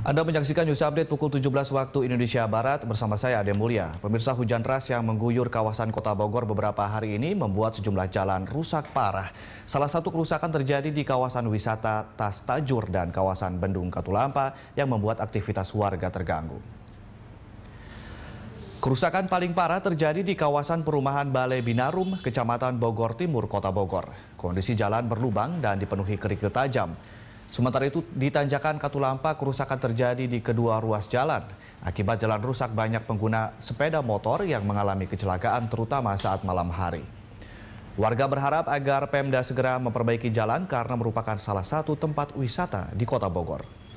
Anda menyaksikan news update pukul 17 waktu Indonesia Barat bersama saya Ade Mulya. Pemirsa hujan deras yang mengguyur kawasan kota Bogor beberapa hari ini membuat sejumlah jalan rusak parah. Salah satu kerusakan terjadi di kawasan wisata Tas Tajur dan kawasan Bendung Katulampa yang membuat aktivitas warga terganggu. Kerusakan paling parah terjadi di kawasan perumahan Balai Binarum, Kecamatan Bogor Timur, Kota Bogor. Kondisi jalan berlubang dan dipenuhi kerikil tajam. Sementara itu di Tanjakan Katulampa kerusakan terjadi di kedua ruas jalan. Akibat jalan rusak banyak pengguna sepeda motor yang mengalami kecelakaan terutama saat malam hari. Warga berharap agar Pemda segera memperbaiki jalan karena merupakan salah satu tempat wisata di kota Bogor.